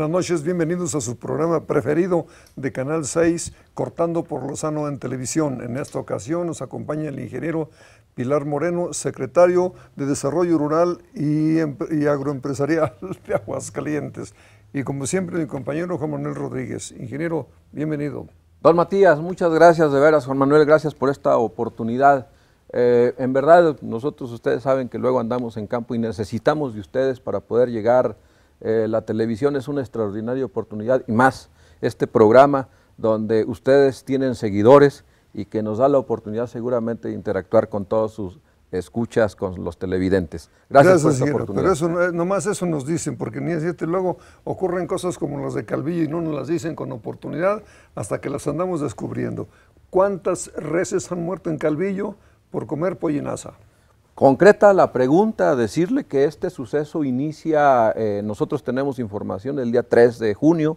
buenas noches, bienvenidos a su programa preferido de Canal 6, Cortando por Lozano en Televisión. En esta ocasión nos acompaña el ingeniero Pilar Moreno, secretario de Desarrollo Rural y, Agroempresarial de Aguascalientes. Y como siempre, mi compañero Juan Manuel Rodríguez. Ingeniero, bienvenido. Don Matías, muchas gracias de veras, Juan Manuel, gracias por esta oportunidad. Eh, en verdad, nosotros ustedes saben que luego andamos en campo y necesitamos de ustedes para poder llegar eh, la televisión es una extraordinaria oportunidad y más este programa donde ustedes tienen seguidores y que nos da la oportunidad seguramente de interactuar con todos sus escuchas, con los televidentes. Gracias, por esta oportunidad. Pero eso, eh, nomás eso nos dicen, porque ni es luego ocurren cosas como las de Calvillo y no nos las dicen con oportunidad hasta que las andamos descubriendo. ¿Cuántas reses han muerto en Calvillo por comer pollinaza? concreta la pregunta, decirle que este suceso inicia, eh, nosotros tenemos información el día 3 de junio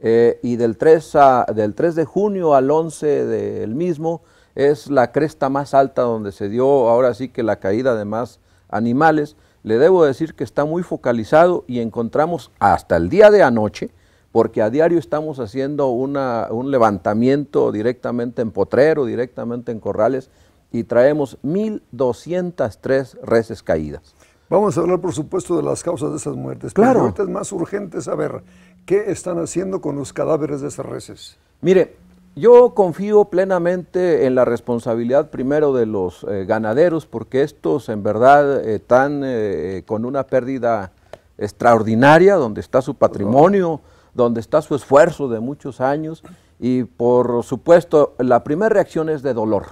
eh, y del 3, del 3 de junio al 11 del mismo es la cresta más alta donde se dio ahora sí que la caída de más animales. Le debo decir que está muy focalizado y encontramos hasta el día de anoche, porque a diario estamos haciendo un levantamiento directamente en potrero, directamente en corrales, y traemos 1.203 reses caídas. Vamos a hablar, por supuesto, de las causas de esas muertes. Claro. Pero es más urgente saber qué están haciendo con los cadáveres de esas reses. Mire, yo confío plenamente en la responsabilidad primero de los eh, ganaderos, porque estos en verdad eh, están eh, con una pérdida extraordinaria, donde está su patrimonio, donde está su esfuerzo de muchos años, y por supuesto la primera reacción es de dolor.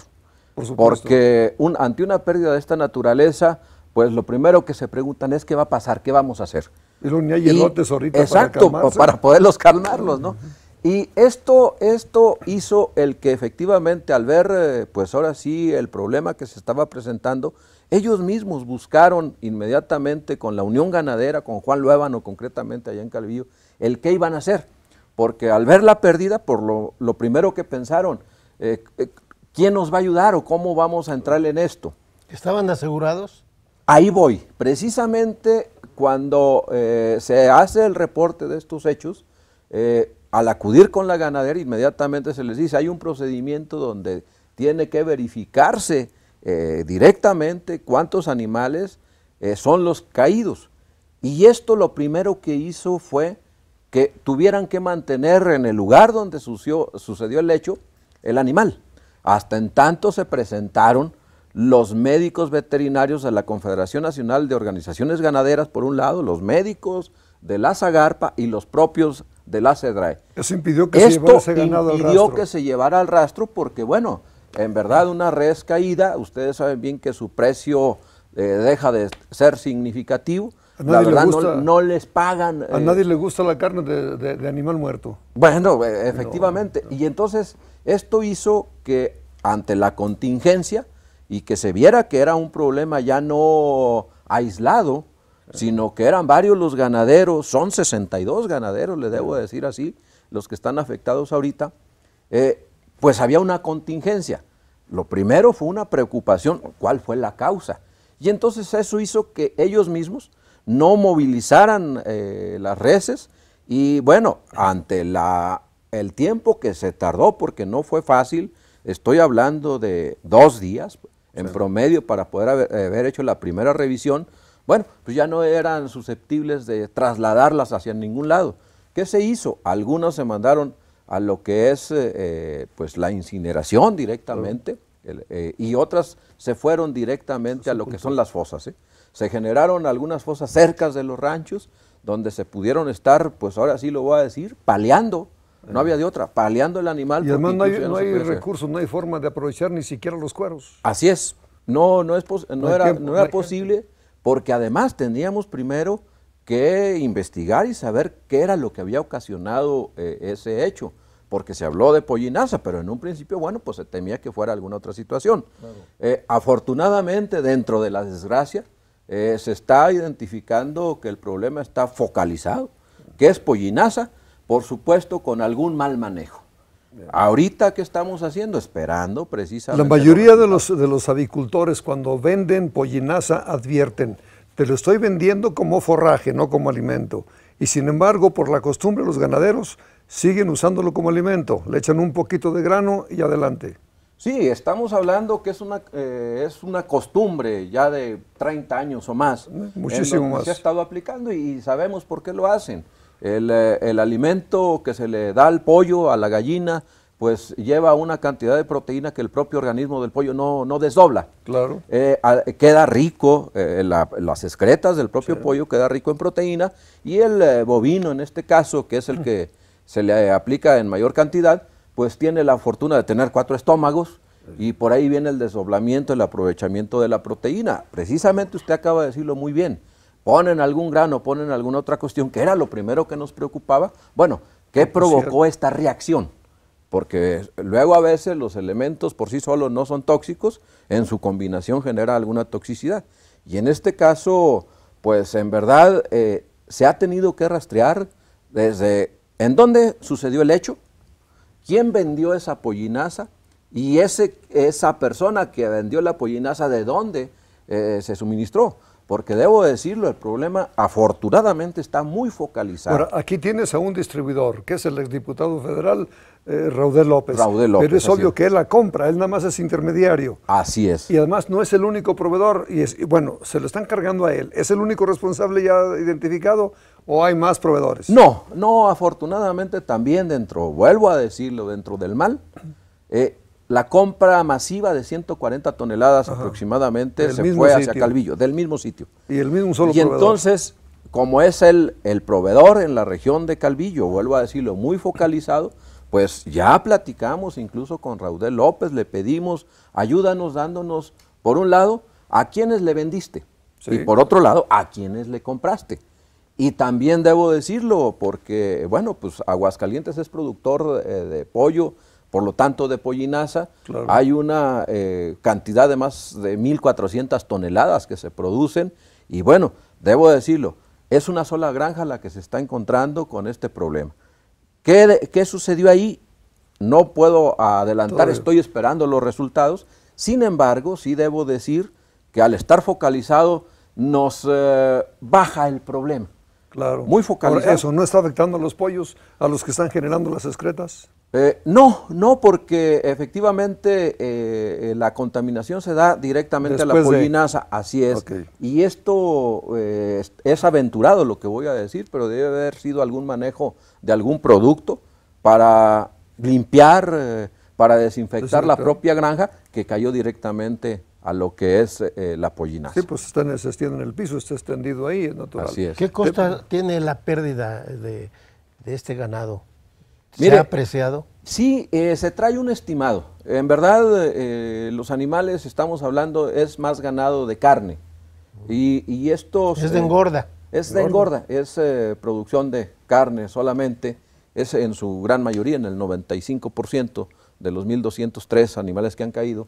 Porque ante una pérdida de esta naturaleza, pues lo primero que se preguntan es qué va a pasar, qué vamos a hacer. Y ahorita Exacto, para, poderlos calmarlos, ¿no? Y esto, esto hizo el que efectivamente al ver, eh, pues ahora sí, el problema que se estaba presentando, ellos mismos buscaron inmediatamente con la Unión Ganadera, con Juan Luevano concretamente allá en Calvillo, el qué iban a hacer. Porque al ver la pérdida, por lo, primero que pensaron, eh, eh, ¿Quién nos va a ayudar o cómo vamos a entrar en esto? ¿Estaban asegurados? Ahí voy. Precisamente cuando eh, se hace el reporte de estos hechos, eh, al acudir con la ganadera inmediatamente se les dice, hay un procedimiento donde tiene que verificarse eh, directamente cuántos animales son los caídos. Y esto lo primero que hizo fue que tuvieran que mantener en el lugar donde sucedió el hecho el animal. Hasta en tanto se presentaron los médicos veterinarios de la Confederación Nacional de Organizaciones Ganaderas, por un lado, los médicos de la Zagarpa y los propios de la CEDRAE. Eso impidió que se llevara al rastro. que se llevara al rastro porque, bueno, en verdad una res caída, ustedes saben bien que su precio eh, deja de ser significativo, gusta, no, les pagan. A nadie eh. le gusta la carne de, animal muerto. Bueno, eh, efectivamente. Y entonces, esto hizo que ante la contingencia y que se viera que era un problema ya no aislado, eh. sino que eran varios los ganaderos, son 62 ganaderos, le debo decir así, los que están afectados ahorita, pues había una contingencia. Lo primero fue una preocupación, ¿cuál fue la causa? Y entonces eso hizo que ellos mismos no movilizaran eh, las reses y bueno, ante la, el tiempo que se tardó, porque no fue fácil, estoy hablando de dos días en promedio para poder haber, hecho la primera revisión, bueno, pues ya no eran susceptibles de trasladarlas hacia ningún lado. ¿Qué se hizo? Algunas se mandaron a lo que es eh, eh, pues la incineración directamente y otras se fueron directamente a lo que son las fosas. Se generaron algunas fosas cerca de los ranchos donde se pudieron estar, pues ahora sí lo voy a decir, paleando. No había de otra, paleando el animal. Y además no hay, no hay recursos, no hay forma de aprovechar ni siquiera los cueros. Así es. No, no, es era, era posible porque además teníamos primero que investigar y saber qué era lo que había ocasionado eh, ese hecho porque se habló de pollinaza, pero en un principio, bueno, pues se temía que fuera alguna otra situación. Eh, afortunadamente, dentro de la desgracia, eh, se está identificando que el problema está focalizado, que es pollinaza, por supuesto con algún mal manejo. Ahorita, ¿qué estamos haciendo? Esperando precisamente. La mayoría de los, de los avicultores cuando venden pollinaza advierten, te lo estoy vendiendo como forraje, no como alimento. Y sin embargo, por la costumbre, los ganaderos siguen usándolo como alimento. Le echan un poquito de grano y adelante. Sí, estamos hablando que es una, eh, es una costumbre ya de 30 años o más. Eh, muchísimo más. Se ha estado aplicando y, sabemos por qué lo hacen. Eh, el, alimento que se le da al pollo, a la gallina, pues lleva una cantidad de proteína que el propio organismo del pollo no, no desdobla. Claro. queda rico, las excretas del propio pollo queda rico en proteína y el bovino, en este caso, que es el que se le aplica en mayor cantidad, pues tiene la fortuna de tener cuatro estómagos y por ahí viene el desdoblamiento, el aprovechamiento de la proteína. Precisamente usted acaba de decirlo muy bien. Ponen algún grano, ponen alguna otra cuestión, que era lo primero que nos preocupaba. Bueno, ¿qué provocó esta reacción? Porque luego a veces los elementos por sí solos no son tóxicos, en su combinación genera alguna toxicidad. Y en este caso, pues en verdad eh, se ha tenido que rastrear desde en dónde sucedió el hecho, quién vendió esa pollinaza y ese, esa persona que vendió la pollinaza de dónde eh, se suministró. Porque debo decirlo, el problema afortunadamente está muy focalizado. Ahora, aquí tienes a un distribuidor, que es el exdiputado federal eh, Raudel López. Pero es obvio que él la compra, él nada más es intermediario. Así es. Y además no es el único proveedor. Y, es, bueno, se lo están cargando a él. ¿Es el único responsable ya identificado o hay más proveedores? No, no, afortunadamente también dentro, vuelvo a decirlo, dentro del mal, eh, la compra masiva de 140 toneladas aproximadamente se fue hacia Calvillo, del mismo sitio. Y el mismo solo proveedor. Y entonces, como es el, el proveedor en la región de Calvillo, vuelvo a decirlo, muy focalizado, pues ya platicamos incluso con Raúl López, le pedimos, ayúdanos dándonos, por un lado, a quienes le vendiste y por otro lado, a quienes le compraste. Y también debo decirlo, porque, bueno, pues Aguascalientes es productor eh, de pollo, por lo tanto de pollinaza. Hay una eh, cantidad de más de 1.400 toneladas que se producen. Y bueno, debo decirlo, es una sola granja la que se está encontrando con este problema. ¿Qué, sucedió ahí? No puedo adelantar, estoy esperando los resultados. Sin embargo, sí debo decir que al estar focalizado nos eh, baja el problema. Claro. Muy focalizado. ¿Eso no está afectando a los pollos, a los que están generando las excretas? Eh, no, no, porque efectivamente eh, eh, la contaminación se da directamente a la pollinaza, así es. Y esto es, aventurado lo que voy a decir, pero debe haber sido algún manejo de algún producto para limpiar, para desinfectar la propia granja que cayó directamente a lo que es la pollinaza. Sí, pues está en, en el piso, está extendido ahí, es natural. ¿Qué costa tiene la pérdida de este ganado? ¿Se ha apreciado? Sí, eh, se trae un estimado. En verdad, eh, los animales, estamos hablando, es más ganado de carne. Y, esto... Es de engorda. Es de engorda, es eh, producción de carne solamente. Es en su gran mayoría, en el 95% de los 1.203 animales que han caído.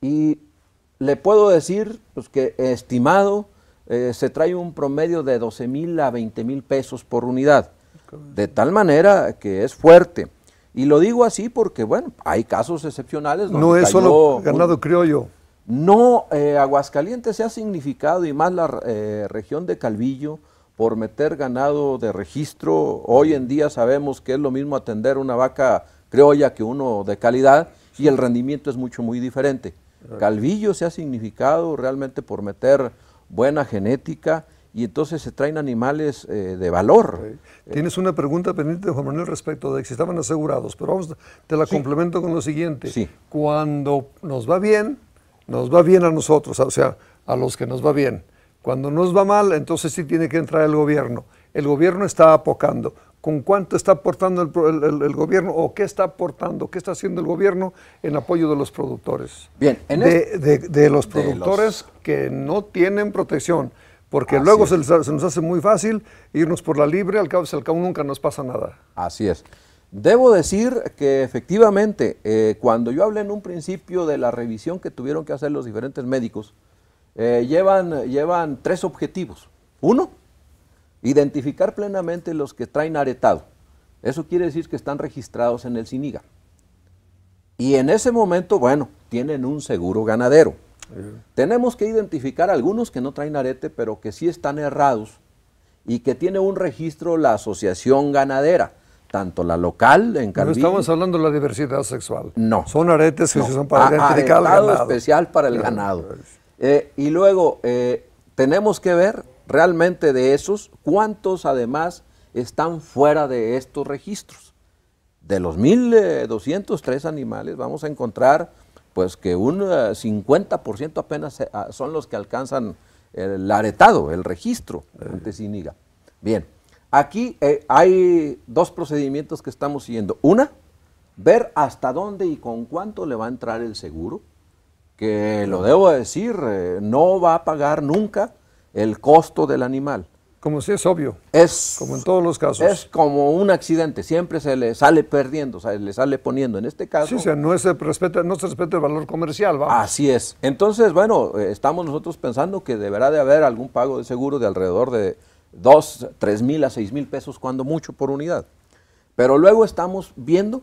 Y le puedo decir pues, que estimado se trae un promedio de 12 mil a 20 mil pesos por unidad. De tal manera que es fuerte. Y lo digo así porque, bueno, hay casos excepcionales. no es solo ganado criollo. No, eh, Aguascalientes se ha significado y más la eh, región de Calvillo por meter ganado de registro. Hoy en día sabemos que es lo mismo atender una vaca criolla que uno de calidad y el rendimiento es mucho, muy diferente. Calvillo se ha significado realmente por meter buena genética y entonces se traen animales eh, de valor. Tienes una pregunta pendiente, Juan Manuel, respecto de si estaban asegurados, pero vamos, te la complemento con lo siguiente. Cuando nos va bien, nos va bien a nosotros, o sea, a los que nos va bien. Cuando nos va mal, entonces sí tiene que entrar el gobierno. El gobierno está apocando. ¿Con cuánto está aportando el, gobierno o qué está aportando, qué está haciendo el gobierno en apoyo de los productores? Bien, de, los productores que no tienen protección. Porque luego se, nos hace muy fácil irnos por la libre, al cabo, al cabo nunca nos pasa nada. Así es. Debo decir que efectivamente, eh, cuando yo hablé en un principio de la revisión que tuvieron que hacer los diferentes médicos, eh, llevan, llevan tres objetivos. Uno, identificar plenamente los que traen aretado. Eso quiere decir que están registrados en el CINIGA. Y en ese momento, bueno, tienen un seguro ganadero. Tenemos que identificar algunos que no traen arete, pero que sí están errados y que tiene un registro la asociación ganadera, tanto la local en Caribe. No estamos hablando de la diversidad sexual. No. Son aretes que se son para ah, ah, identificar al ganado. especial para el ganado. Eh, y luego, eh, tenemos que ver realmente de esos cuántos además están fuera de estos registros. De los 1.203 eh, animales vamos a encontrar pues que un 50% eh, apenas eh, ah, son los que alcanzan el aretado, el registro eh. ante Siniga. Bien, aquí hay dos procedimientos que estamos siguiendo. Una, ver hasta dónde y con cuánto le va a entrar el seguro, que lo debo decir, no va a pagar nunca el costo del animal. Como si es obvio. Es, como en todos los casos. Es como un accidente, siempre se le sale perdiendo, se le sale poniendo. En este caso. Sí, no, se respeta, no se respeta el valor comercial, va. Así es. Entonces, bueno, eh, estamos nosotros pensando que deberá de haber algún pago de seguro de alrededor de 2, 3 mil a 6 mil pesos, cuando mucho por unidad. Pero luego estamos viendo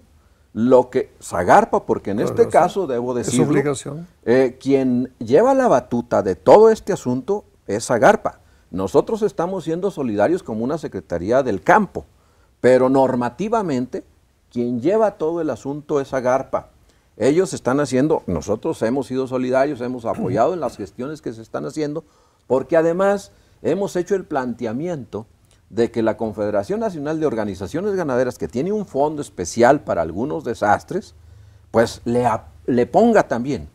lo que Zagarpa, porque en este caso debo decir. Es obligación. Eh, quien lleva la batuta de todo este asunto es Zagarpa nosotros estamos siendo solidarios como una Secretaría del Campo, pero normativamente quien lleva todo el asunto es Agarpa. Ellos están haciendo, nosotros hemos sido solidarios, hemos apoyado en las gestiones que se están haciendo, porque además hemos hecho el planteamiento de que la Confederación Nacional de Organizaciones Ganaderas, que tiene un fondo especial para algunos desastres, pues le, le ponga también.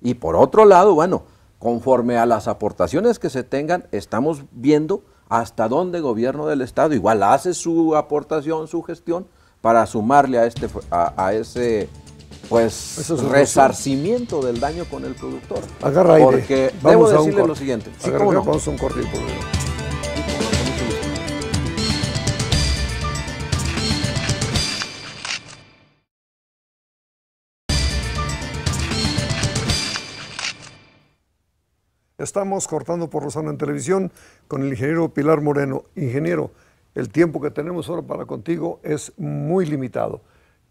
Y por otro lado, bueno, Conforme a las aportaciones que se tengan, estamos viendo hasta dónde el gobierno del Estado igual hace su aportación, su gestión, para sumarle a, este, a, ese pues resarcimiento del daño con el productor. Agarra Porque Vamos debo decirle lo siguiente. no? Estamos cortando por Rosana en televisión con el ingeniero Pilar Moreno. Ingeniero, el tiempo que tenemos ahora para contigo es muy limitado.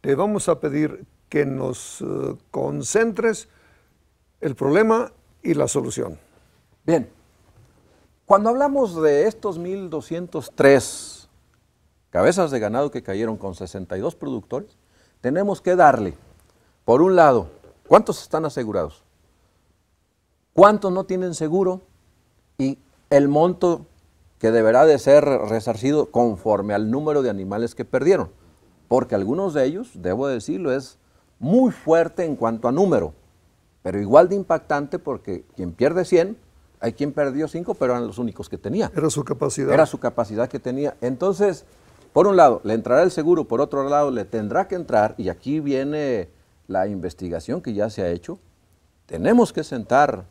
Te vamos a pedir que nos eh, concentres el problema y la solución. Bien, cuando hablamos de estos 1.203 cabezas de ganado que cayeron con 62 productores, tenemos que darle, por un lado, ¿cuántos están asegurados? ¿Cuántos no tienen seguro? Y el monto que deberá de ser resarcido conforme al número de animales que perdieron. Porque algunos de ellos, debo decirlo, es muy fuerte en cuanto a número, pero igual de impactante porque quien pierde 100, hay quien perdió 5, pero eran los únicos que tenía. Era su capacidad. Era su capacidad que tenía. Entonces, por un lado, le entrará el seguro, por otro lado, le tendrá que entrar, y aquí viene la investigación que ya se ha hecho. Tenemos que sentar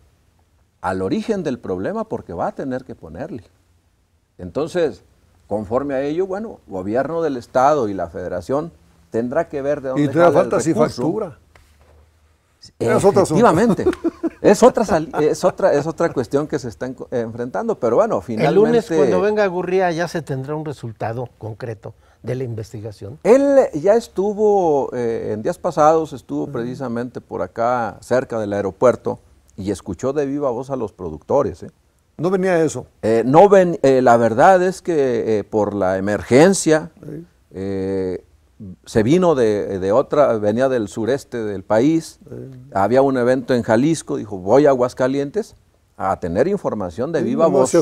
al origen del problema porque va a tener que ponerle. Entonces, conforme a ello, bueno, gobierno del Estado y la Federación tendrá que ver de dónde Y te falta si factura. Eh, efectivamente. Es otra, es, otra, es otra cuestión que se están enfrentando, pero bueno, finalmente... El lunes cuando venga Gurría ya se tendrá un resultado concreto de la investigación. Él ya estuvo, eh, en días pasados, estuvo precisamente por acá, cerca del aeropuerto, y escuchó de viva voz a los productores. ¿eh? No venía eso. Eh, no ven, eh, la verdad es que por la emergencia se vino de, otra, venía del sureste del país, había un evento en Jalisco, dijo voy a Aguascalientes a tener información de viva voz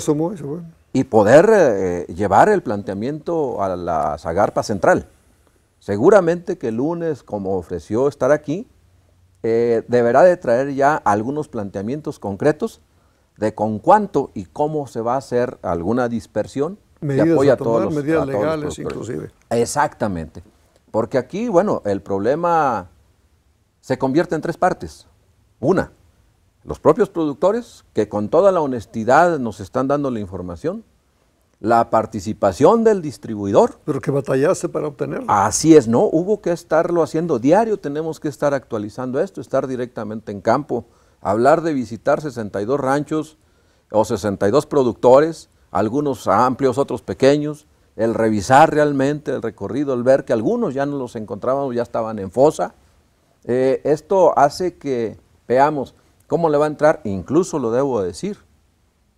y poder llevar el planteamiento a la Zagarpa Central. Seguramente que el lunes, como ofreció estar aquí, eh, deberá de traer ya algunos planteamientos concretos de con cuánto y cómo se va a hacer alguna dispersión medidas a, medidas legales inclusive. Exactamente. Porque aquí, bueno, el problema se convierte en tres partes. Una, los propios productores que con toda la honestidad nos están dando la información la participación del distribuidor. Pero que batallaste para obtenerlo. Así es, ¿no? Hubo que estarlo haciendo diario, tenemos que estar actualizando esto, estar directamente en campo, hablar de visitar 62 ranchos o 62 productores, algunos amplios, otros pequeños, el revisar realmente el recorrido, el ver que algunos ya no los encontrábamos, ya estaban en fosa. Eh, esto hace que veamos cómo le va a entrar, incluso lo debo decir,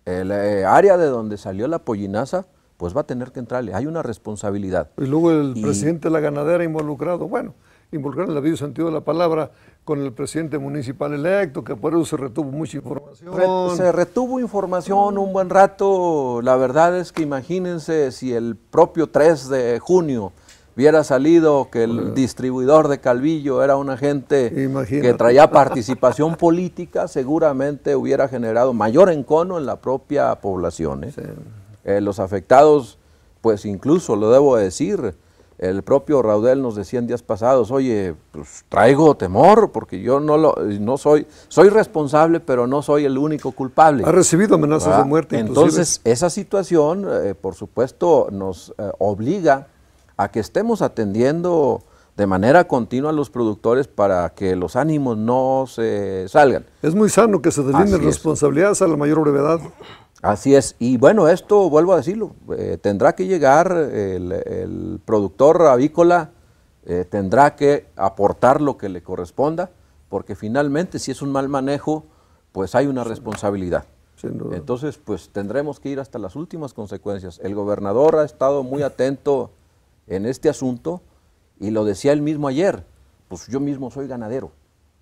el eh, área de donde salió la pollinaza, pues va a tener que entrarle. Hay una responsabilidad. Y luego el presidente de la ganadera involucrado, bueno, involucrado en el debido sentido de la palabra, con el presidente municipal electo, que por eso se retuvo mucha información. se retuvo información un buen rato. La verdad es que imagínense si el propio 3 de junio hubiera salido que el distribuidor de Calvillo era un agente que traía participación política, seguramente hubiera generado mayor encono en la propia población. ¿eh? Eh, los afectados, pues incluso lo debo decir, el propio Raudel nos decía en días pasados, oye, pues traigo temor porque yo no lo, no soy, soy responsable, pero no soy el único culpable. Ha recibido amenazas de ah, muerte. Entonces, esa situación, eh, por supuesto, nos obliga a que estemos atendiendo de manera continua a los productores para que los ánimos no se salgan. Es muy sano que se delimiten responsabilidades a la mayor brevedad. Así es, y bueno, esto vuelvo a decirlo, eh, tendrá que llegar el, productor avícola, eh, tendrá que aportar lo que le corresponda, porque finalmente si es un mal manejo, pues hay una responsabilidad. Entonces, pues tendremos que ir hasta las últimas consecuencias. El gobernador ha estado muy atento en este asunto y lo decía él mismo ayer, pues yo mismo soy ganadero.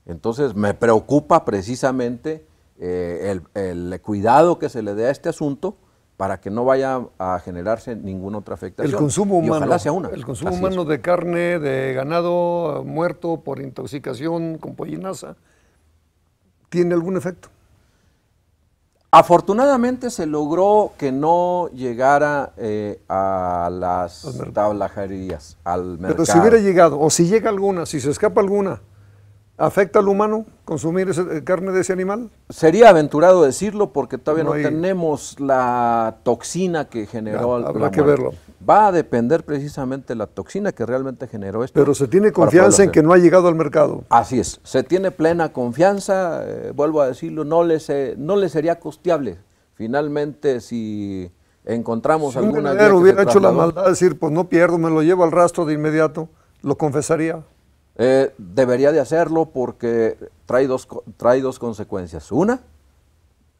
Entonces me preocupa precisamente eh, el, cuidado que se le dé a este asunto para que no vaya a generarse ninguna otra afectación. El consumo humano, una. El consumo humano de carne, de ganado muerto por intoxicación con pollinaza, ¿tiene algún efecto? Afortunadamente se logró que no llegara eh, a las tablajerías, al mercado. Pero si hubiera llegado, o si llega alguna, si se escapa alguna, ¿afecta al humano consumir ese, eh, carne de ese animal? Sería aventurado decirlo porque todavía no, tenemos la toxina que generó. al habrá que verlo va a depender precisamente la toxina que realmente generó esto. Pero se tiene confianza en que no ha llegado al mercado. Así es, se tiene plena confianza, eh, vuelvo a decirlo, no le, no sería costeable finalmente si encontramos si alguna... Si hubiera hecho la maldad de decir, pues no pierdo, me lo llevo al rastro de inmediato, ¿lo confesaría? Eh, debería de hacerlo porque trae dos, trae dos consecuencias. Una,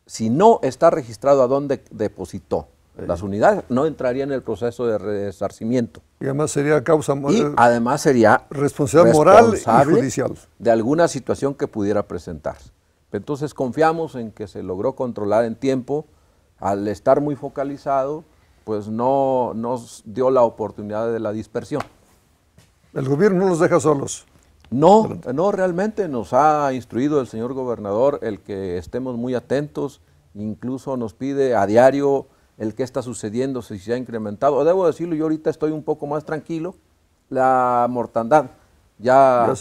si no está registrado a dónde depositó, eh, las unidades no entrarían en el proceso de resarcimiento. Y además sería causa y eh, además sería responsabilidad moral y de alguna situación que pudiera presentarse. Entonces confiamos en que se logró controlar en tiempo. Al estar muy focalizado, pues no nos dio la oportunidad de la dispersión. El gobierno no los deja solos. No, no realmente nos ha instruido el señor gobernador el que estemos muy atentos. Incluso nos pide a diario el que está sucediendo, si se ha incrementado. Debo decirlo, yo ahorita estoy un poco más tranquilo. La mortandad ya,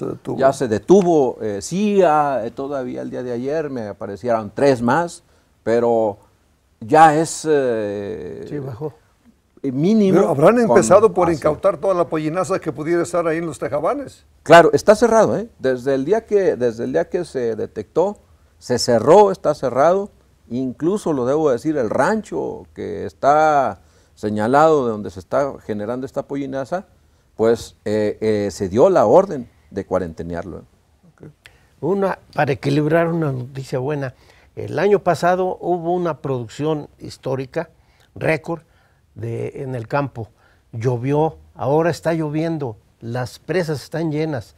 se detuvo. Eh, sí, eh, todavía el día de ayer me aparecieron tres más, pero ya es... Eh, mínimo. habrán empezado por incautar toda la pollinaza que pudiera estar ahí en los tejabanes. Claro, está cerrado, ¿eh? Desde el día que, desde el día que se detectó, se cerró, está cerrado incluso lo debo decir, el rancho que está señalado de donde se está generando esta pollinaza, pues eh, eh, se dio la orden de cuarentenearlo. Una, para equilibrar una noticia buena, el año pasado hubo una producción histórica, récord, de, en el campo. Llovió, ahora está lloviendo, las presas están llenas.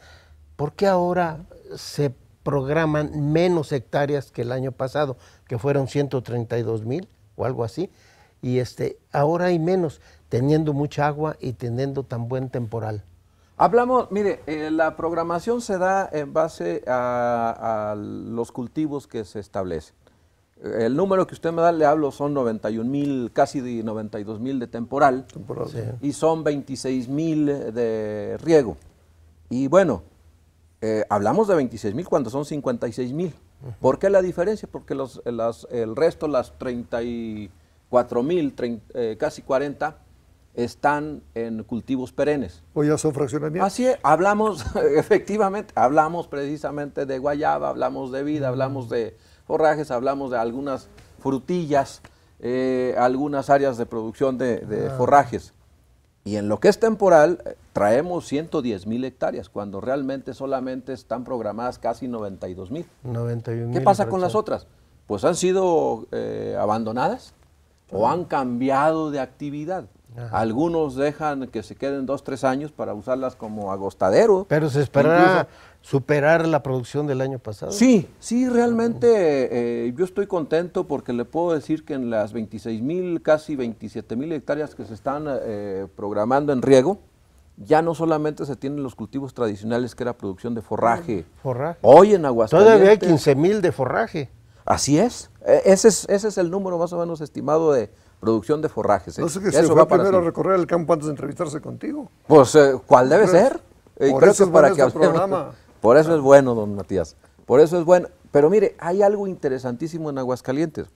¿Por qué ahora se programan menos hectáreas que el año pasado? que fueron 132 mil o algo así, y este, ahora hay menos, teniendo mucha agua y teniendo tan buen temporal. Hablamos, mire, eh, la programación se da en base a, los cultivos que se establecen. El número que usted me da, le hablo, son 91 mil, casi 92 mil de temporal, y son 26 mil de riego. Y bueno, eh, hablamos de 26 mil cuando son 56 mil. ¿Por qué la diferencia? Porque el resto, las 34 mil, eh, casi 40, están en cultivos perennes. O ya son fraccionamientos. Así es, hablamos, efectivamente, hablamos precisamente de guayaba, hablamos de vida, hablamos de forrajes, hablamos de algunas frutillas, eh, algunas áreas de producción de, ah. forrajes. Y en lo que es temporal, traemos 110 mil hectáreas, cuando realmente solamente están programadas casi 92 mil. ¿Qué pasa con las otras? Pues han sido eh, abandonadas o han cambiado de actividad. Algunos dejan que se queden dos, tres años para usarlas como agostadero. Pero se esperará superar la producción del año pasado. Sí, sí, realmente eh, yo estoy contento porque le puedo decir que en las 26 mil, casi 27 mil hectáreas que se están eh, programando en riego, ya no solamente se tienen los cultivos tradicionales, que era producción de forraje. Forraje. Hoy en Aguascalientes. Todavía hay 15 mil de forraje. Así e, es. Ese, es. el número más o menos estimado de producción de forrajes. ¿eh? va primero a recorrer el campo antes de entrevistarse contigo. Pues, eh, ¿cuál debe ser? por eso es eh, este para bueno Por eso es bueno, don Matías. Por eso es bueno. Pero mire, hay algo interesantísimo en Aguascalientes.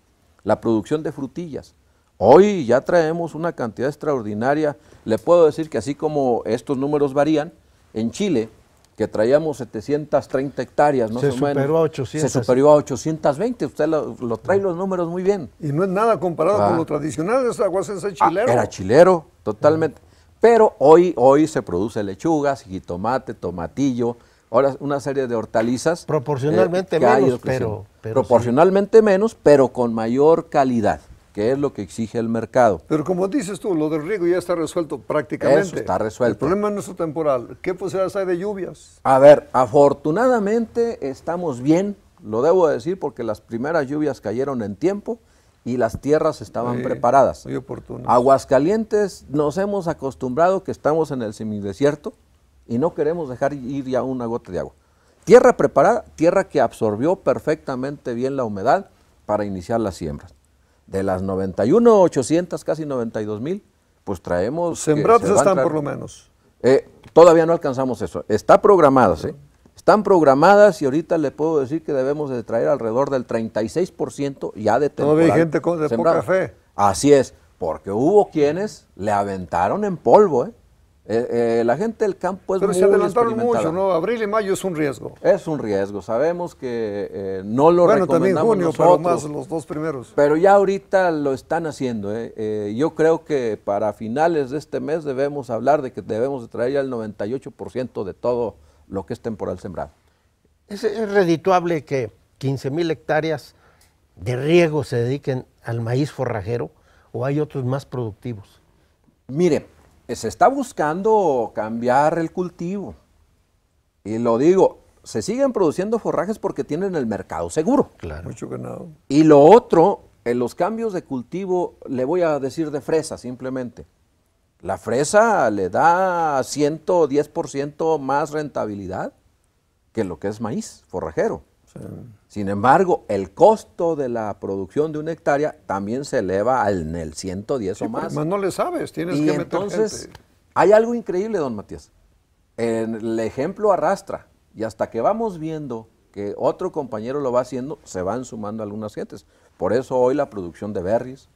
La producción de frutillas. Hoy ya traemos una cantidad extraordinaria. Le puedo decir que así como estos números varían, en Chile, que traíamos 730 hectáreas, ¿no? Se superó a 820. Usted lo, trae los números muy bien. Y no es nada comparado con ah. lo tradicional de aguacense ah, chilero. era chilero, totalmente. Pero hoy, hoy se produce lechugas, jitomate, tomatillo, ahora una serie de hortalizas. Eh, Proporcionalmente menos, pero, Proporcionalmente menos, pero con mayor calidad que es lo que exige el mercado. Pero como dices tú, lo del riego ya está resuelto prácticamente. Eso está resuelto. El problema es temporal. ¿Qué posibilidades hay de lluvias? A ver, afortunadamente estamos bien, lo debo decir, porque las primeras lluvias cayeron en tiempo y las tierras estaban preparadas. Muy oportuno. Aguascalientes nos hemos acostumbrado que estamos en el semidesierto y no queremos dejar ir ya una gota de agua. Tierra preparada, tierra que absorbió perfectamente bien la humedad para iniciar las siembras de las 91, 800, casi 92 mil, pues traemos... sembrados están por lo menos. Eh, todavía no alcanzamos eso. Está programadas, ¿eh? Están programadas y ahorita le puedo decir que debemos de traer alrededor del 36% ya de temporal. No hay gente de poca fe. Así es, porque hubo quienes le aventaron en polvo, ¿eh? Eh, eh, la gente del campo es Pero se adelantaron mucho, ¿no? Abril y mayo es un riesgo. Es un riesgo, sabemos que eh, no lo bueno, también junio, pero más los dos primeros. Pero ya ahorita lo están haciendo. yo creo que para finales de este mes debemos hablar de que debemos traer ya el 98% de todo lo que es temporal sembrado. ¿Es, redituable que 15 mil hectáreas de riego se dediquen al maíz forrajero o hay otros más productivos? Mire, se está buscando cambiar el cultivo. Y lo digo, se siguen produciendo forrajes porque tienen el mercado seguro. Claro. Mucho ganado. Y lo otro, en los cambios de cultivo, le voy a decir de fresa simplemente. La fresa le da 110% más rentabilidad que lo que es maíz forrajero. Sin embargo, el costo de la producción de una hectárea también se eleva al el 110 o más. Más no le sabes, tienes que meter entonces, Hay algo increíble, don Matías. El ejemplo arrastra y hasta que vamos viendo que otro compañero lo va haciendo, se van sumando algunas gentes. Por eso hoy la producción de berries,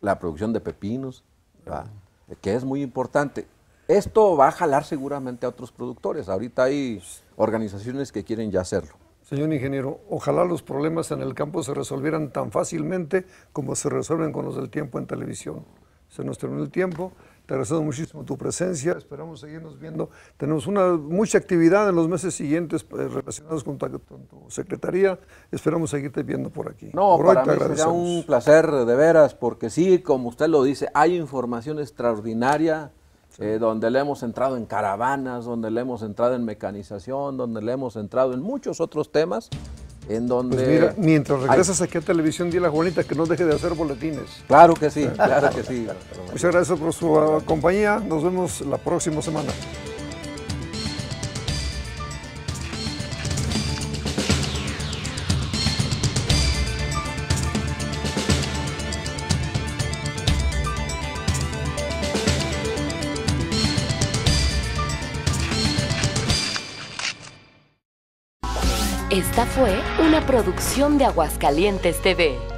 la producción de pepinos, mm. que es muy importante. Esto va a jalar seguramente a otros productores. Ahorita hay pues organizaciones que quieren ya hacerlo. Señor ingeniero, ojalá los problemas en el campo se resolvieran tan fácilmente como se resuelven con los del tiempo en televisión. Se nos terminó el tiempo. Te agradezco muchísimo tu presencia. Esperamos seguirnos viendo. Tenemos una, mucha actividad en los meses siguientes eh, relacionados con tu, secretaría. Esperamos seguirte viendo por aquí. No, para mí será un placer de veras, porque sí, como usted lo dice, hay información extraordinaria eh, donde le hemos entrado en caravanas, donde le hemos entrado en mecanización, donde le hemos entrado en muchos otros temas, en pues donde... Pues mira, mientras regresas aquí a Televisión, di a Juanita que no deje de hacer boletines. Claro que sí, claro que sí. Muchas gracias por su eh, compañía, nos vemos la próxima semana. fue una producción de Aguascalientes TV.